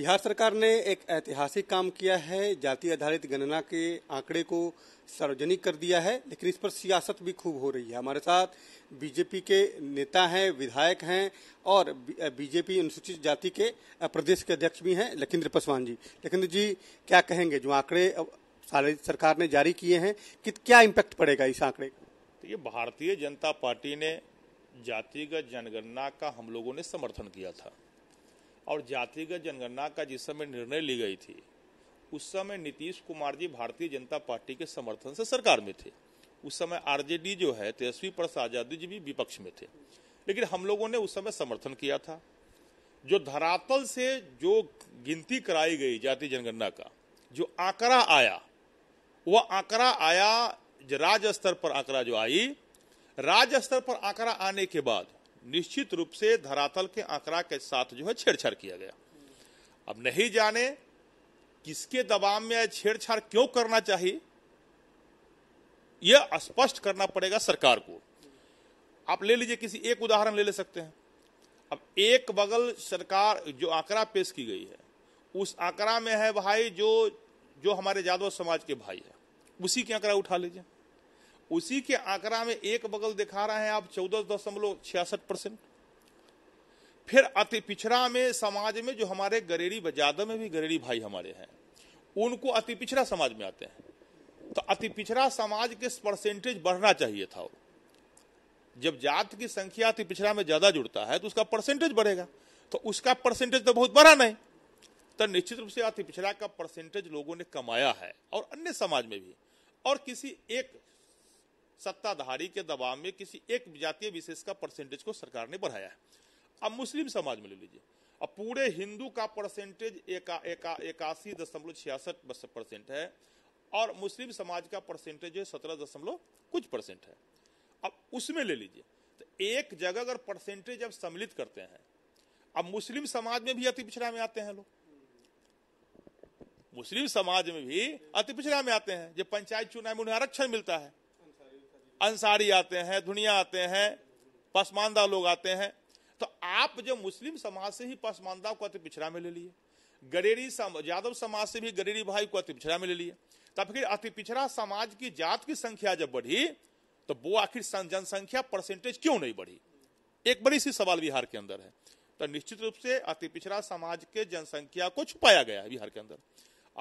बिहार सरकार ने एक ऐतिहासिक काम किया है जाति आधारित गणना के आंकड़े को सार्वजनिक कर दिया है लेकिन इस पर सियासत भी खूब हो रही है हमारे साथ बीजेपी के नेता हैं विधायक हैं और बीजेपी अनुसूचित जाति के प्रदेश के अध्यक्ष भी हैं लखिंद्र पासवान जी लखिंद्र जी क्या कहेंगे जो आंकड़े सरकार ने जारी किए हैं कि क्या इम्पैक्ट पड़ेगा इस आंकड़े तो ये भारतीय जनता पार्टी ने जातिगत जनगणना का हम लोगों ने समर्थन किया था और जातिगत जनगणना का जिस समय निर्णय ली गई थी उस समय नीतीश कुमार जी भारतीय जनता पार्टी के समर्थन से सरकार में थे उस समय आरजेडी जो है तेजस्वी प्रसाद यादव जी भी विपक्ष में थे लेकिन हम लोगों ने उस समय समर्थन किया था जो धरातल से जो गिनती कराई गई जाति जनगणना का जो आंकड़ा आया वह आंकड़ा आया राज्य स्तर पर आंकड़ा जो आई राज्य स्तर पर आंकड़ा आने के बाद निश्चित रूप से धरातल के आंकड़ा के साथ जो है छेड़छाड़ किया गया अब नहीं जाने किसके दबाव में छेड़छाड़ क्यों करना चाहिए यह स्पष्ट करना पड़ेगा सरकार को आप ले लीजिए किसी एक उदाहरण ले ले सकते हैं अब एक बगल सरकार जो आंकड़ा पेश की गई है उस आंकड़ा में है भाई जो जो हमारे जादव समाज के भाई है उसी के आंकड़ा उठा लीजिए उसी के आंकड़ा में एक बगल दिखा रहे हैं आप चौदह दशमलव छियासठ परसेंट फिर अति पिछड़ा में समाज में जो हमारे गरेरी ज्यादा में भी गरेरी भाई हमारे हैं उनको अति पिछड़ा समाज में आते हैं तो अति पिछड़ा समाज के परसेंटेज बढ़ना चाहिए था जब जात की संख्या अति पिछड़ा में ज्यादा जुड़ता है तो उसका परसेंटेज बढ़ेगा तो उसका परसेंटेज तो बहुत बड़ा नहीं तो निश्चित रूप से अति पिछड़ा का परसेंटेज लोगों ने कमाया है और अन्य समाज में भी और किसी एक सत्ताधारी के दबाव में किसी एक जातीय विशेष का परसेंटेज को सरकार ने बढ़ाया है अब मुस्लिम समाज में ले लीजिए अब पूरे हिंदू का परसेंटेज एका, एका, इक्यासी दशमलव छियासठ परसेंट है और मुस्लिम समाज का परसेंटेज है सत्रह दशमलव कुछ परसेंट है अब उसमें ले लीजिए तो एक जगह अगर परसेंटेज अब सम्मिलित करते हैं अब मुस्लिम समाज में भी अति पिछड़ा में आते हैं लोग मुस्लिम समाज में भी अति पिछड़ा में आते हैं जब पंचायत चुनाव में उन्हें आरक्षण मिलता है अंसारी आते हैं दुनिया आते हैं पसमानदा लोग आते हैं तो आप जो मुस्लिम समाज से ही पसमानदा को अति पिछड़ा में ले लिए गरेरी सम, यादव समाज से भी गरेरी भाई को अति पिछड़ा में ले लिए तब फिर अति पिछड़ा समाज की जात की संख्या जब बढ़ी तो वो आखिर जनसंख्या परसेंटेज क्यों नहीं बढ़ी एक बड़ी सी सवाल बिहार के अंदर है तो निश्चित रूप से अति पिछड़ा समाज के जनसंख्या को छुपाया गया है बिहार के अंदर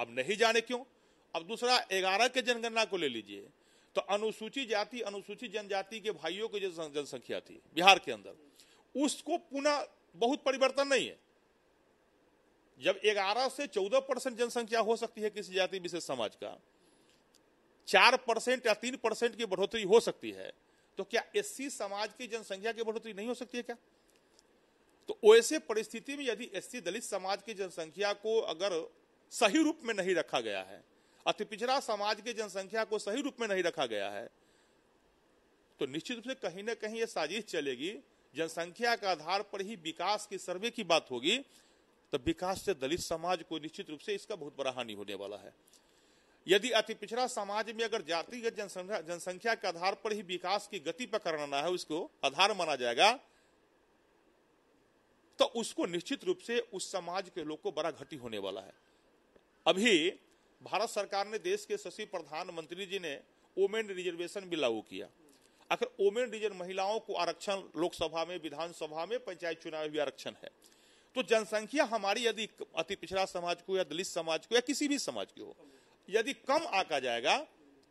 अब नहीं जाने क्यों अब दूसरा ग्यारह के जनगणना को ले लीजिए तो अनुसूचित जाति अनुसूचित जनजाति के भाइयों की जो जनसंख्या थी बिहार के अंदर उसको पुनः बहुत परिवर्तन नहीं है जब 11 से 14 परसेंट जनसंख्या हो सकती है किसी जाति विशेष समाज का चार परसेंट या तीन परसेंट की बढ़ोतरी हो सकती है तो क्या एससी समाज की जनसंख्या की बढ़ोतरी नहीं हो सकती है क्या तो वैसे परिस्थिति में यदि एससी दलित समाज की जनसंख्या को अगर सही रूप में नहीं रखा गया है अति पिछड़ा समाज के जनसंख्या को सही रूप में नहीं रखा गया है तो निश्चित रूप से कहीं ना कहीं ये साजिश चलेगी जनसंख्या के आधार पर ही विकास की सर्वे की बात होगी तो विकास से दलित समाज को निश्चित रूप से इसका बहुत बड़ा हानि होने वाला है यदि अति पिछड़ा समाज में अगर जातिगत जनसंख्या जनसंख्या के आधार पर ही विकास की गति पकड़ना है उसको आधार माना जाएगा तो उसको निश्चित रूप से उस समाज के लोग को बड़ा घटी होने वाला है अभी भारत सरकार ने देश के शशि प्रधानमंत्री जी ने ओमेन रिजर्वेशन भी लागू किया आखिर ओमेन रिजर्व महिलाओं को आरक्षण लोकसभा में विधानसभा में पंचायत चुनाव में भी आरक्षण है तो जनसंख्या हमारी यदि अति पिछड़ा समाज को या दलित समाज को या किसी भी समाज की हो यदि कम आका जाएगा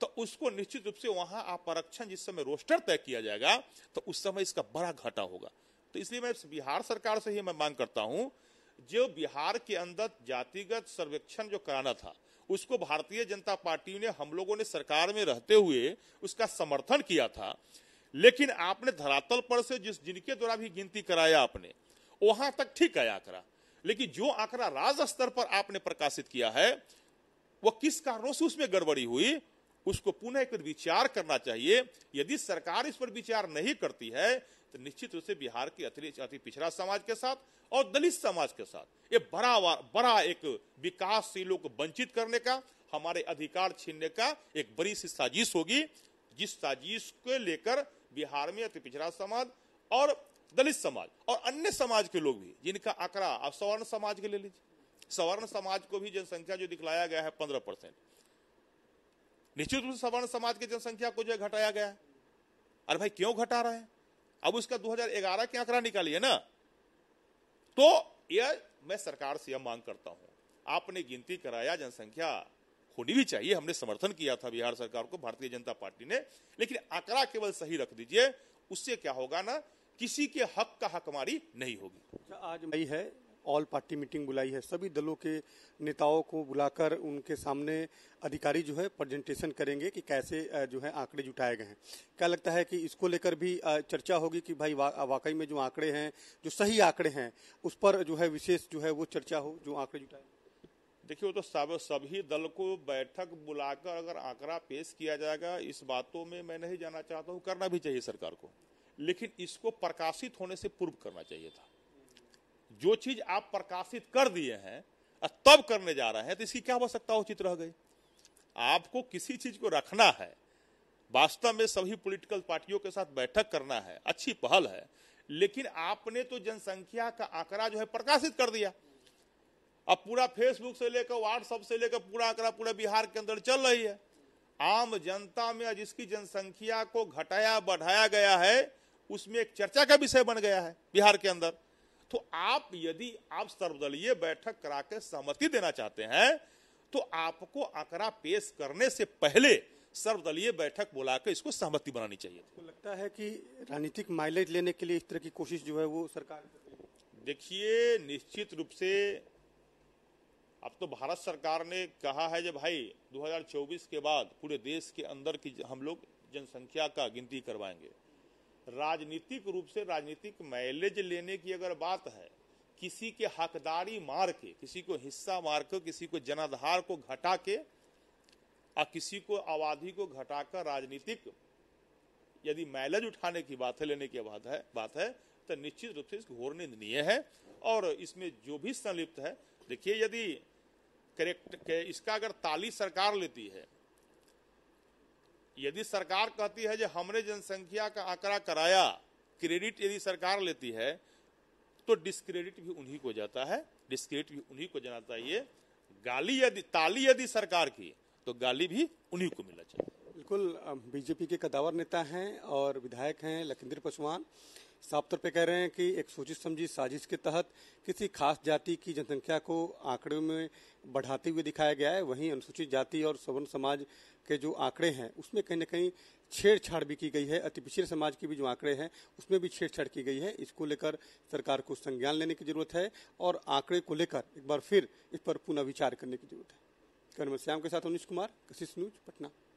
तो उसको निश्चित रूप से वहां आप आरक्षण जिस समय रोस्टर तय किया जाएगा तो उस समय इसका बड़ा घाटा होगा तो इसलिए मैं बिहार सरकार से ही मैं मांग करता हूं जो बिहार के अंदर जातिगत सर्वेक्षण जो कराना था उसको भारतीय जनता पार्टी ने हम लोगों ने सरकार में रहते हुए उसका समर्थन किया था लेकिन आपने धरातल पर से जिस जिनके द्वारा भी गिनती कराया आपने वहां तक ठीक है आंकड़ा लेकिन जो आंकड़ा राज्य स्तर पर आपने प्रकाशित किया है वो किस कारणों से उसमें गड़बड़ी हुई उसको पुनः एक विचार करना चाहिए यदि सरकार इस पर विचार नहीं करती है तो निश्चित रूप से बिहार के अति पिछड़ा समाज के साथ और दलित समाज के साथ ये बड़ा बड़ा एक विकासशीलों को वंचित करने का हमारे अधिकार छीनने का एक बड़ी सी साजिश होगी जिस साजिश को लेकर बिहार में अति पिछड़ा समाज और दलित समाज और अन्य समाज के लोग भी जिनका आंकड़ा आप सवर्ण समाज के ले लीजिए सवर्ण समाज को भी जनसंख्या जो दिखलाया गया है पंद्रह परसेंट निश्चित रूप से सवर्ण समाज की जनसंख्या को जो है घटाया गया है अरे भाई क्यों घटा रहे हैं अब उसका 2011 के आंकड़ा निकालिए ना तो यह मैं सरकार से यह मांग करता हूं आपने गिनती कराया जनसंख्या होनी भी चाहिए हमने समर्थन किया था बिहार सरकार को भारतीय जनता पार्टी ने लेकिन आंकड़ा केवल सही रख दीजिए उससे क्या होगा ना किसी के हक का हकमारी नहीं होगी अच्छा, आज मई है ऑल पार्टी मीटिंग बुलाई है सभी दलों के नेताओं को बुलाकर उनके सामने अधिकारी जो है प्रेजेंटेशन करेंगे कि कैसे जो है आंकड़े जुटाए गए हैं क्या लगता है कि इसको लेकर भी चर्चा होगी कि भाई वा, वाकई में जो आंकड़े हैं जो सही आंकड़े हैं उस पर जो है विशेष जो है वो चर्चा हो जो आंकड़े जुटाए देखिए वो तो सब सभी दल को बैठक बुलाकर अगर आंकड़ा पेश किया जाएगा इस बातों में मैं नहीं जाना चाहता हूँ करना भी चाहिए सरकार को लेकिन इसको प्रकाशित होने से पूर्व करना चाहिए था जो चीज आप प्रकाशित कर दिए हैं तब करने जा रहे हैं तो इसकी क्या आवश्यकता उचित रह गई आपको किसी चीज को रखना है वास्तव में सभी पॉलिटिकल पार्टियों के साथ बैठक करना है अच्छी पहल है लेकिन आपने तो जनसंख्या का आंकड़ा जो है प्रकाशित कर दिया अब पूरा फेसबुक से लेकर व्हाट्सएप से लेकर पूरा आंकड़ा पूरा बिहार के अंदर चल रही है आम जनता में जिसकी जनसंख्या को घटाया बढ़ाया गया है उसमें एक चर्चा का विषय बन गया है बिहार के अंदर तो आप यदि आप सर्वदलीय बैठक करा के सहमति देना चाहते हैं तो आपको आंकड़ा पेश करने से पहले सर्वदलीय बैठक बुलाकर इसको सहमति बनानी चाहिए तो लगता है कि राजनीतिक माइलेज लेने के लिए इस तरह की कोशिश जो है वो सरकार देखिए निश्चित रूप से अब तो भारत सरकार ने कहा है जब भाई 2024 के बाद पूरे देश के अंदर की हम लोग जनसंख्या का गिनती करवाएंगे राजनीतिक रूप से राजनीतिक माइलेज लेने की अगर बात है किसी के हकदारी मार के किसी को हिस्सा मार के किसी को जनाधार को घटा के और किसी को आबादी को घटाकर राजनीतिक यदि मैलेज उठाने की बात है लेने की बात है बात है तो निश्चित रूप से इसकी घोर निंदनीय है और इसमें जो भी संलिप्त है देखिए यदि करेक्ट इसका अगर ताली सरकार लेती है यदि सरकार कहती है जो हमने जनसंख्या का आंकड़ा कराया क्रेडिट यदि सरकार लेती है तो डिस्क्रेडिट भी उन्हीं को जाता है डिस्क्रेडिट भी उन्हीं को जाना चाहिए गाली यदि ताली यदि सरकार की तो गाली भी उन्हीं को मिलना चाहिए बिल्कुल बीजेपी के कदावर नेता हैं और विधायक हैं लखिंद्र पासवान साफ तौर पर कह रहे हैं कि एक सोची समझी साजिश के तहत किसी खास जाति की जनसंख्या को आंकड़ों में बढ़ाते हुए दिखाया गया है वहीं अनुसूचित जाति और सवर्ण समाज के जो आंकड़े हैं उसमें कहीं ना कहीं छेड़छाड़ भी की गई है अति पिछड़े समाज के भी जो आंकड़े हैं उसमें भी छेड़छाड़ की गई है इसको लेकर सरकार को संज्ञान लेने की जरूरत है और आंकड़े को लेकर एक बार फिर इस पर पुनः विचार करने की जरूरत है श्याम के साथ अनिश कुमार कशिश न्यूज पटना